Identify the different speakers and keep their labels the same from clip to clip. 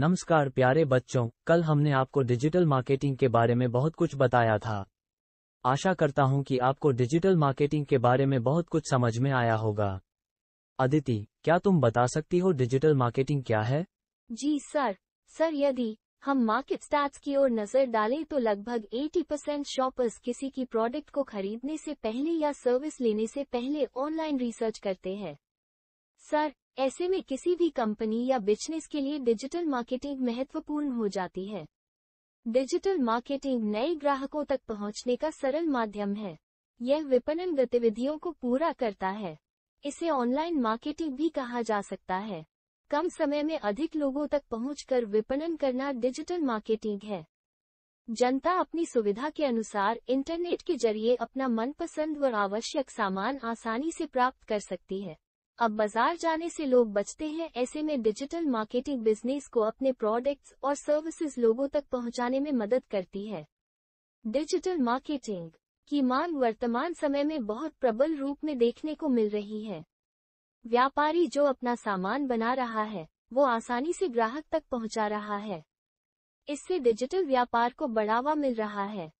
Speaker 1: नमस्कार प्यारे बच्चों कल हमने आपको डिजिटल मार्केटिंग के बारे में बहुत कुछ बताया था आशा करता हूं कि आपको डिजिटल मार्केटिंग के बारे में बहुत कुछ समझ में आया होगा अदिति क्या तुम बता सकती हो डिजिटल मार्केटिंग क्या है
Speaker 2: जी सर सर यदि हम मार्केट स्टार्ट की ओर नजर डालें तो लगभग 80 परसेंट शॉपर्स किसी की प्रोडक्ट को खरीदने से पहले या सर्विस लेने से पहले ऑनलाइन रिसर्च करते हैं सर ऐसे में किसी भी कंपनी या बिजनेस के लिए डिजिटल मार्केटिंग महत्वपूर्ण हो जाती है डिजिटल मार्केटिंग नए ग्राहकों तक पहुंचने का सरल माध्यम है यह विपणन गतिविधियों को पूरा करता है इसे ऑनलाइन मार्केटिंग भी कहा जा सकता है कम समय में अधिक लोगों तक पहुंचकर विपणन करना डिजिटल मार्केटिंग है जनता अपनी सुविधा के अनुसार इंटरनेट के जरिए अपना मनपसंद व आवश्यक सामान आसानी से प्राप्त कर सकती है अब बाजार जाने से लोग बचते हैं ऐसे में डिजिटल मार्केटिंग बिजनेस को अपने प्रोडक्ट्स और सर्विसेज लोगों तक पहुंचाने में मदद करती है डिजिटल मार्केटिंग की मांग वर्तमान समय में बहुत प्रबल रूप में देखने को मिल रही है व्यापारी जो अपना सामान बना रहा है वो आसानी से ग्राहक तक पहुंचा रहा है इससे डिजिटल व्यापार को बढ़ावा मिल रहा है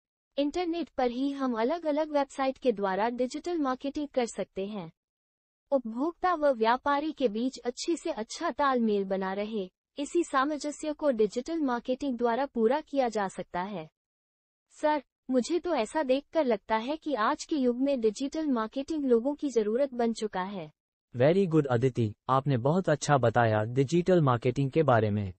Speaker 2: इंटरनेट पर ही हम अलग अलग वेबसाइट के द्वारा डिजिटल मार्केटिंग कर सकते हैं उपभोक्ता व व्यापारी के बीच अच्छे से अच्छा तालमेल बना रहे इसी सामंजस्य को डिजिटल मार्केटिंग द्वारा पूरा किया जा सकता है सर मुझे तो ऐसा देखकर लगता है कि आज के युग में डिजिटल मार्केटिंग लोगों की जरूरत बन चुका है
Speaker 1: वेरी गुड अदिति आपने बहुत अच्छा बताया डिजिटल मार्केटिंग के बारे में